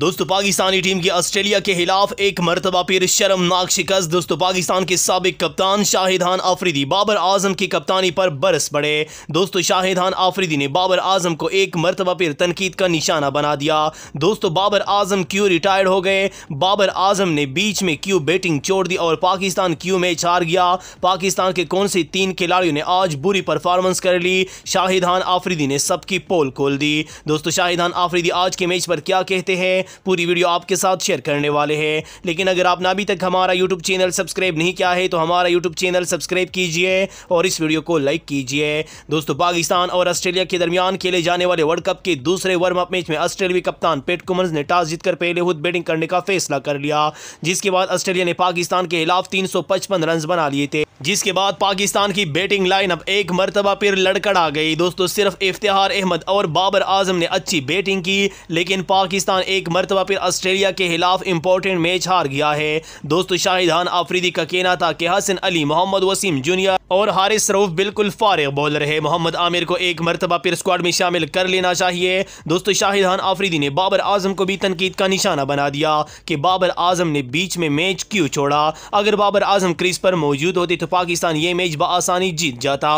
दोस्तों पाकिस्तानी टीम की ऑस्ट्रेलिया के खिलाफ एक मरतबा फिर शर्मनाक शिकस्त दोस्तों पाकिस्तान के सबक कप्तान शाहिदान आफरीदी बाबर आजम की कप्तानी पर बरस पड़े दोस्तों शाहिदान आफरीदी ने बाबर आजम को एक मरतबा फिर तनकीद का निशाना बना दिया दोस्तों बाबर आजम क्यों रिटायर्ड हो गए बाबर आजम ने बीच में क्यों बैटिंग छोड़ दी और पाकिस्तान क्यों मैच हार गया पाकिस्तान के कौन से तीन खिलाड़ियों ने आज बुरी परफॉर्मेंस कर ली शाहिदहान आफरीदी ने सबकी पोल खोल दी दोस्तों शाहिदान आफरीदी आज के मैच पर क्या कहते हैं पूरी वीडियो आपके साथ शेयर करने वाले हैं लेकिन अगर आपने अभी तक हमारा यूट्यूब चैनल सब्सक्राइब नहीं किया है तो हमारा यूट्यूब चैनल सब्सक्राइब कीजिए और इस वीडियो को लाइक कीजिए दोस्तों पाकिस्तान और ऑस्ट्रेलिया के दरमियान खेले जाने वाले वर्ल्ड कप के दूसरे वर्म अप मैच में ऑस्ट्रेलिया कप्तान पेट कुमर्स ने टॉस जीतकर पहले खुद बैटिंग करने का फैसला कर लिया जिसके बाद ऑस्ट्रेलिया ने पाकिस्तान के खिलाफ तीन रन बना लिए थे जिसके बाद पाकिस्तान की बैटिंग लाइन अब एक मरतबा फिर लड़कड़ा गई दोस्तों सिर्फ इफ्तार अहमद और बाबर आजम ने अच्छी बैटिंग की लेकिन पाकिस्तान एक मरतबा फिर ऑस्ट्रेलिया के खिलाफ इंपॉर्टेंट मैच हार गया है दोस्तों शाहिदान आफरीदी का कहना था कि हसन अली मोहम्मद वसीम जूनियर और हारिस रऊफ बिल्कुल फारग बॉलर है मोहम्मद आमिर को एक मरतबा फिर स्क्वाड में शामिल कर लेना चाहिए दोस्तों शाहिदान आफरीदी ने बाबर आजम को भी तनकीद का निशाना बना दिया कि बाबर आजम ने बीच में मैच क्यों छोड़ा अगर बाबर आजम क्रीज पर मौजूद होते तो पाकिस्तान ये मैच बसानी जीत जाता